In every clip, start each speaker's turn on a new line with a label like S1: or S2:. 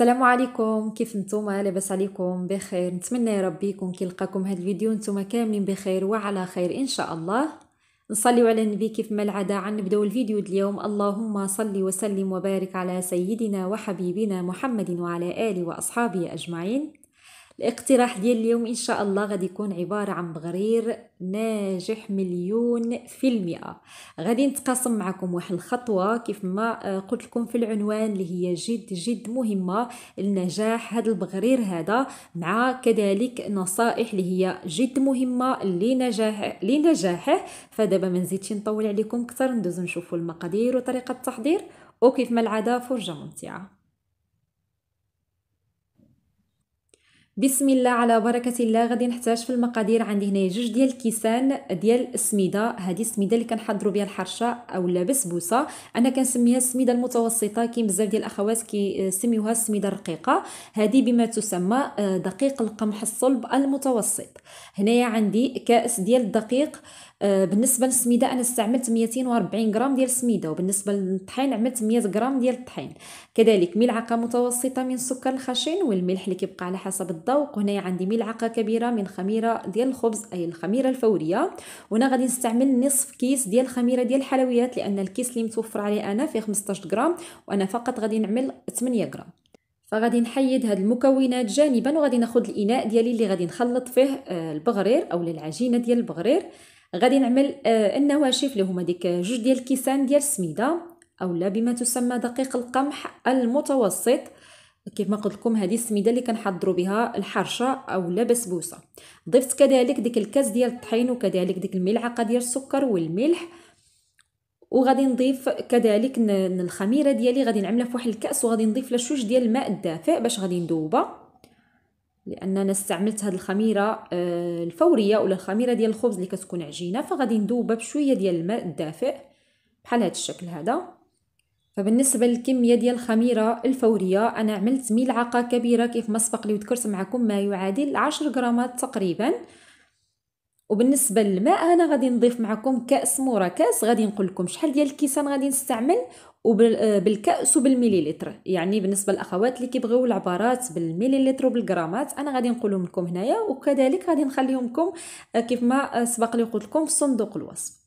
S1: السلام عليكم كيف نتوما لاباس عليكم بخير نتمنى يا ربي يكون كي لقاكم هذا الفيديو نتوما كاملين بخير وعلى خير ان شاء الله نصلي على النبي كيف ما العاده عن نبداو الفيديو اليوم اللهم صل وسلم وبارك على سيدنا وحبيبنا محمد وعلى اله واصحابه اجمعين الاقتراح ديال اليوم ان شاء الله غادي يكون عباره عن تقرير ناجح مليون في المئة غادي نتقاسم معكم واحد الخطوة كيف ما آه، قلت لكم في العنوان اللي هي جد جد مهمة لنجاح هذا البغرير هذا مع كذلك نصائح اللي هي جد مهمة لنجاح لنجاحه فدابا ما نزيدش نطول عليكم اكثر ندوزو نشوفوا المقادير وطريقة التحضير وكيف ما العادة فرجة ممتعة بسم الله على بركه الله غادي نحتاج في المقادير عندي هنايا جوج ديال الكيسان ديال السميده هذه السميده اللي كنحضروا بها الحرشه او البسبوسه انا كنسميها السميده المتوسطه كاين بزاف ديال الاخوات كيسميوها السميده الرقيقه هذه بما تسمى آه، دقيق القمح الصلب المتوسط هنايا عندي كاس ديال الدقيق آه، بالنسبه للسميده انا استعملت 240 غرام ديال السميده وبالنسبه للطحين عملت 100 غرام ديال الطحين كذلك ملعقه متوسطه من السكر الخشن والملح اللي كيبقى على حسب الذوق هنايا عندي ملعقه كبيره من خميره ديال الخبز اي الخميره الفوريه وانا غادي نستعمل نصف كيس ديال الخميره ديال الحلويات لان الكيس اللي متوفر عليه انا فيه 15 غرام وانا فقط غادي نعمل 8 غرام فغادي نحيد هاد المكونات جانبا وغادي ناخد الاناء ديالي اللي غادي نخلط فيه آه، البغرير اولا العجينه ديال البغرير غادي نعمل آه، النواشف اللي هما ديك جوج ديال الكيسان ديال السميده اولا بما تسمى دقيق القمح المتوسط كيف ما قلت لكم هذه السميده اللي كنحضروا بها الحرشه اولا بسبوسه ضفت كذلك ديك الكاس ديال الطحين وكذلك ديك الملعقه ديال السكر والملح وغادي نضيف كذلك الخميره ديالي غادي نعملها فواحد الكاس وغادي نضيف لها ديال الماء الدافئ باش غادي ندوبها لان انا استعملت هذه الخميره آه، الفوريه ولا الخميره ديال الخبز اللي كتكون عجينه فغادي ندوبها بشويه ديال الماء الدافئ بحال هذا الشكل هذا فبالنسبه للكميه ديال الخميره الفوريه انا عملت ملعقه كبيره كيف ما سبق لي وذكرت معكم ما يعادل 10 غرامات تقريبا وبالنسبه للماء انا غادي نضيف معكم كاس مورا كاس غادي نقول لكم شحال ديال الكيسان غادي نستعمل وبالكاس آه، وبالمليلتر يعني بالنسبه للاخوات اللي كيبغيو العبارات بالمليلتر وبالغرامات انا غادي نقولهم لكم هنايا وكذلك غادي نخليهم لكم آه، كيف ما آه، سبق لي قلت لكم في صندوق الوصف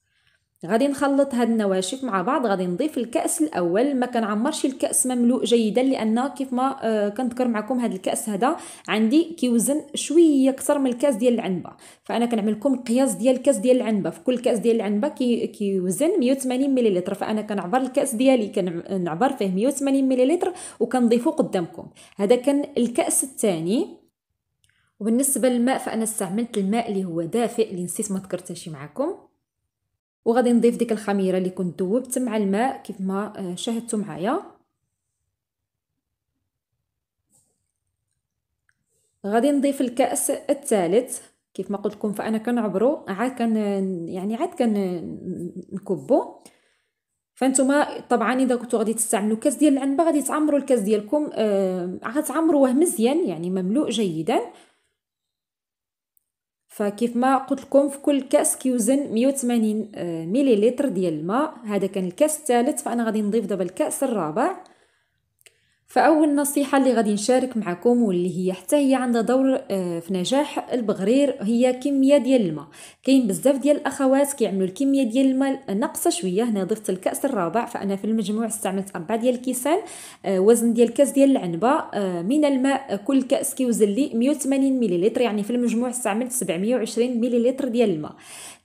S1: غادي نخلط هاد النواشف مع بعض غادي نضيف الكأس الأول ما كنعمرش الكأس مملوء جيدا لأن كيف ما آه، كنذكر معكم هاد الكأس هذا عندي كيوزن شوية أكثر من الكأس ديال العنبة فأنا كنعمل لكم القياس ديال الكأس ديال العنبة في كل كأس ديال العنبة كي كيوزن 180 مليلتر فأنا كنعبر الكأس ديالي كنعبر فيه 180 مليلتر وكنضيفو قدامكم هذا كان الكأس الثاني وبالنسبة للماء فأنا استعملت الماء اللي هو دافئ اللي نسيت ما ذكرتهاش معكم وغادي نضيف ديك الخميره اللي كنت ذوبت مع الماء كيف ما آه، شاهدتوا معايا غادي نضيف الكاس الثالث كيف ما قلت لكم فانا كنعبرو عاد كان يعني عاد كنكبو فانتوما طبعا اذا كنتو غادي تستعملوا كاس ديال العنبه غادي تعمروا الكاس ديالكم آه غتعمروه مزيان يعني مملوء جيدا فكيف ما قلت لكم في كل كاس كيوزن 180 مليلتر ديال الماء هذا كان الكاس الثالث فانا غادي نضيف دابا الكاس الرابع فأول نصيحة اللي غادي نشارك معكم واللي هي حتى هي عندها دور آه، في نجاح البغرير هي كمية ديال الماء كاين بزاف ديال الأخوات كيعملوا الكمية ديال الماء ناقصة شوية هنا ضفت الكأس الرابع فأنا في المجموع استعملت أربعة ديال الكيسان آه، وزن ديال كأس ديال العنبة آه، من الماء كل كأس كيوزن لي 180 مليلتر يعني في المجموع استعملت 720 مليلتر ديال الماء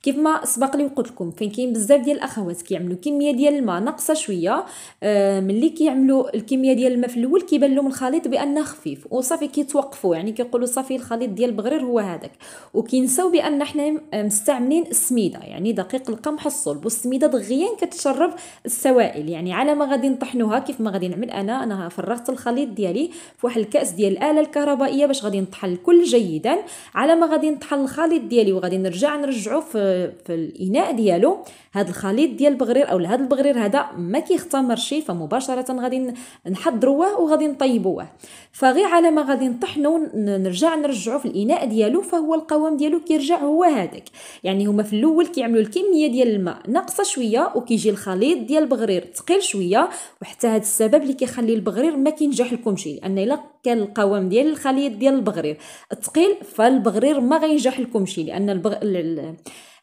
S1: كيف ما سبق لي وقلت لكم فين كاين بزاف ديال الاخوات كيعملوا كميه ديال الماء ناقصه شويه آه، ملي كيعملوا الكميه ديال الماء في الاول كيبان لهم الخليط بانه خفيف وصافي كيتوقفوا يعني كيقولوا صافي الخليط ديال بغرير هو هذاك وكينساو بان حنا آه، مستعملين السميده يعني دقيق القمح الصلب والسميده دغيا كتشرب السوائل يعني على ما غادي نطحنوها كيف ما غادي نعمل انا انا فرغت الخليط ديالي في واحد الكاس ديال الاله الكهربائيه باش غادي نطحن الكل جيدا على ما غادي نطحن الخليط ديالي وغادي نرجع نرجعه في في, الاناء ديالو هذا الخليط ديال البغرير او هذا البغرير هذا ما شي فمباشره غادي نحضروه وغادي نطيبوه فغير على ما غادي نطحنو نرجع نرجعو في الاناء ديالو فهو القوام ديالو كيرجع هو هذاك يعني هما في الاول كيعملوا الكميه ديال الماء ناقصه شويه وكيجي الخليط ديال البغرير ثقيل شويه وحتى هذا السبب اللي كيخلي البغرير ما كينجح لكمشي لان الا كان القوام ديال الخليط ديال البغرير الثقيل فالبغرير ما غينجح شي لان البغ... ال...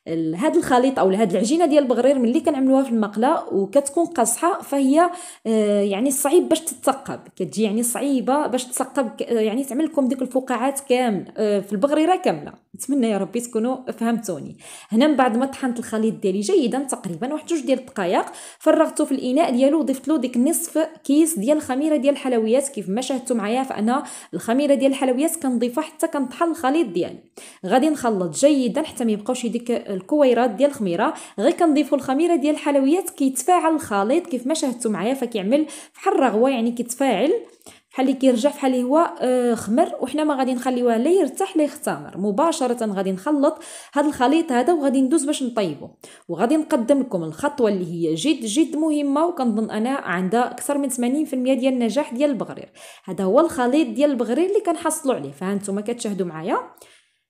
S1: ال... هذا الخليط او هاد العجينه ديال البغرير ملي كنعملوها في المقله وكتكون قاصحه فهي آه، يعني صعيب باش تتثقب كتجي يعني صعيبه باش تثقب يعني تعمل لكم ديك الفقاعات كامل آه، في البغريره كامله نتمنى يا ربي تكونوا فهمتوني هنا من بعد ما طحنت الخليط ديالي جيدا تقريبا واحد جوج ديال الدقائق فرغته في الاناء ديالو وضفت له ديك نصف كيس ديال الخميره ديال الحلويات كيف ما شاهدتوا معايا فانا الخميره ديال الحلويات كنضيفها حتى كنطحن الخليط ديالي غادي نخلط جيدا حتى ما يبقاوش ديك الكويرات ديال الخميره غير كنضيفوا الخميره ديال الحلويات كيتفاعل الخليط كيف ما شاهدتوا معايا فكيعمل بحال الرغوه يعني كيتفاعل بحال اللي كيرجع بحال اللي هو آه، خمر وحنا ما غادي نخليوه لا يرتاح لا يختمر مباشره غادي نخلط هذا الخليط هذا وغادي ندوز باش نطيبو وغادي نقدم لكم الخطوه اللي هي جد جد مهمه وكنظن انا عندها اكثر من 80% ديال النجاح ديال البغرير هذا هو الخليط ديال البغرير اللي كنحصلوا عليه فهانتوما كتشاهدوا معايا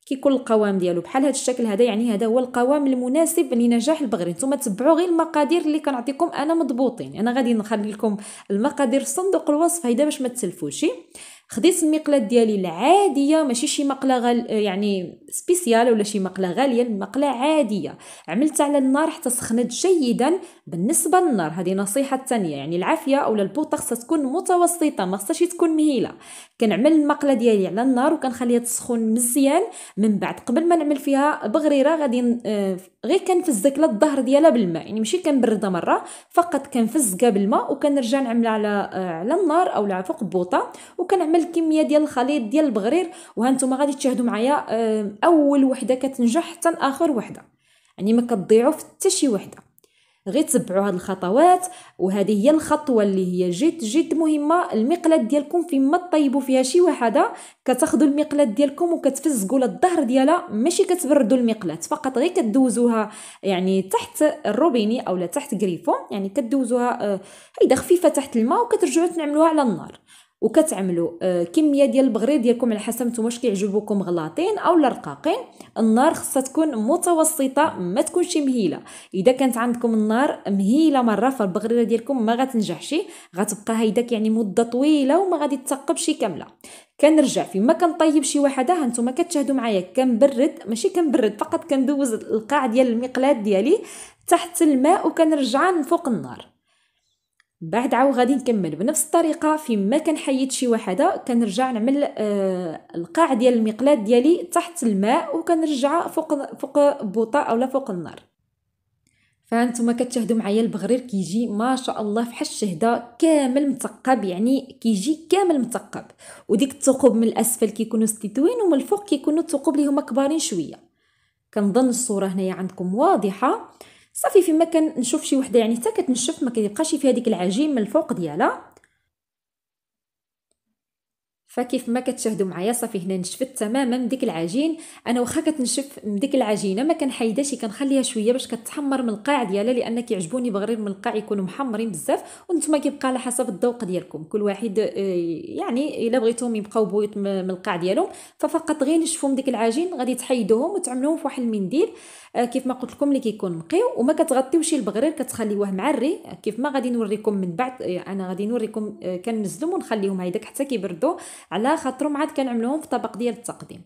S1: كيكون القوام ديالو بحال هذا الشكل هذا يعني هذا هو القوام المناسب لنجاح البغري نتوما تبعوا غير المقادير اللي كنعطيكم انا مضبوطين انا غادي نخلي لكم المقادير في صندوق الوصف هيدا باش ما تسلفوش خديت المقله ديالي العاديه ماشي شي مقله غال يعني سبيسيال ولا شي مقله غاليه المقله عاديه عملت على النار حتى سخنت جيدا بالنسبه للنار هذه نصيحه ثانيه يعني العافيه اولا البوطه خصها تكون متوسطه ما خصهاش تكون مهيله كنعمل المقله ديالي على النار وكنخليها تسخن مزيان من بعد قبل ما نعمل فيها بغريره غادي آه، غير كنفزك للظهر ديالها بالماء يعني ماشي كنبردها مره فقط كنفزكها بالماء وكنرجع نعملها على آه، على النار اولا فوق البوطه وكنعمل الكميه ديال الخليط ديال البغرير وها غادي تشاهدوا معايا آه، اول وحده كتنجح حتى لاخر وحده يعني ما كتضيعوا في حتى شي وحده غير تبعوا هاد الخطوات وهذه هي الخطوه اللي هي جد جد مهمه المقلد ديالكم فيما تطيبوا فيها شي وحده كتاخذوا المقلد ديالكم وكتفزقوا للظهر ديالها ماشي كتبردوا المقلد فقط غير كدوزوها يعني تحت الروبيني اولا تحت كريفون يعني كدوزوها آه، هيدا خفيفه تحت الماء وكترجعوا تنعملوها على النار وكتعملوا آه، كميه ديال البغرير ديالكم على حسب نتوما واش كيعجبوكم غلاطين اولا رقاقين النار خصها تكون متوسطه ما تكونش مهيله اذا كانت عندكم النار مهيله مره فالبغريره ديالكم ما غتنجحش غتبقى هيداك يعني مده طويله وما غادي تثقبش كامله كنرجع فيما كنطيب شي وحده هانتوما كتشاهدوا معايا كنبرد ماشي كنبرد فقط كندوز القاع ديال المقلاه ديالي تحت الماء وكنرجع من فوق النار بعد عاو غادي نكمل بنفس الطريقه فين ما كنحيد شي وحده كنرجع نعمل آه القاع ديال المقلاه ديالي تحت الماء وكنرجع فوق فوق بوطه اولا فوق النار فانتوما كتشاهدوا معايا البغرير كيجي ما شاء الله فحال الشهده كامل مثقب يعني كيجي كامل مثقب وديك الثقوب من الاسفل كيكونوا ستيتوين ومن الفوق كيكونوا الثقوب اللي هما كبارين شويه كنظن الصوره هنايا عندكم واضحه صافي فين ما كنشوف شي وحده يعني حتى كتنشف ما كيبقاش فيها ديك العجين من الفوق ديالها فكيف ما كتشاهدوا معايا صافي هنا نشفت تماما من ديك العجين انا واخا كتنشف من ديك العجينه ما كنحيدهاش كنخليها شويه باش كتحمر من القاع ديالها لان كيعجبوني بغرير من القاع يكونوا محمرين بزاف وانتم كيبقى على حسب الذوق ديالكم كل واحد آه، يعني الا بغيتهم يبقاو بويط من القاع ديالهم ففقط غير نشفوا من ديك العجين غادي تحيدوهم وتعملوهم في واحد المنديل آه، كيف ما قلت لكم اللي كيكون نقي وما كتغطيوش البغرير كتخليوه معري كيف ما غادي نوريكم من بعد آه، انا غادي نوريكم كنزلهم ونخليهم هيداك حتى كيبردوا على خاطرهم عاد كنعملوهم في طبق ديال التقديم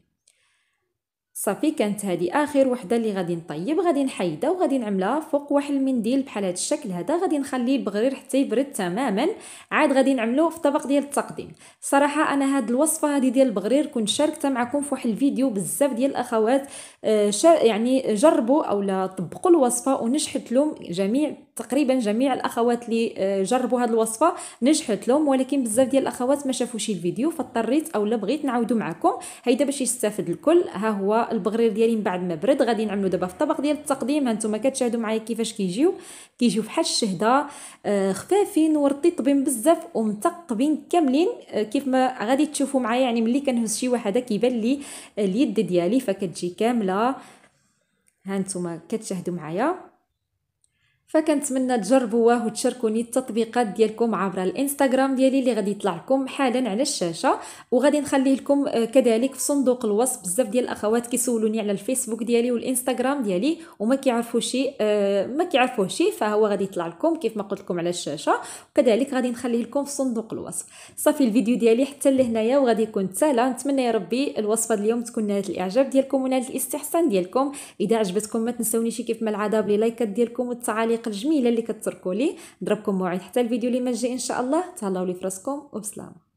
S1: صافي كانت هذه اخر وحده اللي غادي نطيب غادي نحيدها وغادي نعملها فوق واحد المنديل بحال هذا الشكل هذا غادي نخليه بغرير حتى يبرد تماما عاد غادي نعملوه في طبق ديال التقديم صراحه انا هاد الوصفه هذه ديال البغرير كنت شاركتها معكم في واحد الفيديو بزاف ديال الاخوات آه، يعني جربوا اولا طبقوا الوصفه ونجحت لهم جميع تقريبا جميع الاخوات اللي آه، جربوا هذه الوصفه نجحت لهم ولكن بزاف ديال الاخوات ما شافوش الفيديو فاضطريت اولا بغيت نعاودو معكم هيدا باش يستافد الكل ها هو البغرير ديالي من بعد ما برد غادي نعملو دابا في الطبق ديال التقديم ها نتوما كتشاهدوا معايا كيفاش كيجيو كيجيو فحال الشهده آه، خفافين ورطيطبين بزاف ومثقبين كاملين آه، كيف ما غادي تشوفوا معايا يعني ملي كنهز شي واحد كيبان لي اليد ديالي فكتجي كامله ها نتوما كتشاهدوا معايا فكنتمنى تجربوه وتشاركوني التطبيقات ديالكم عبر الانستغرام ديالي اللي غادي يطلع لكم حالا على الشاشه وغادي نخليه لكم آه، كذلك في صندوق الوصف بزاف ديال الاخوات كيسولوني على الفيسبوك ديالي والانستغرام ديالي وما كيعرفوش آه، ما كيعرفوش فهو غادي يطلع لكم كيف ما قلت لكم على الشاشه وكذلك غادي نخليه لكم في صندوق الوصف صافي الفيديو ديالي حتى لهنايا وغادي يكون سهله نتمنى يا ربي الوصفه اليوم تكون نالت الاعجاب ديالكم ونالت الاستحسان ديالكم اذا عجبتكم ما تنساونيش كيف ما العاده بلي لايكات ديالكم والتعاليق الطريقه الجميله اللي كتركوا لي نضربكم موعد حتى الفيديو اللي ما ان شاء الله تهلاو لي فراسكم وبسلامه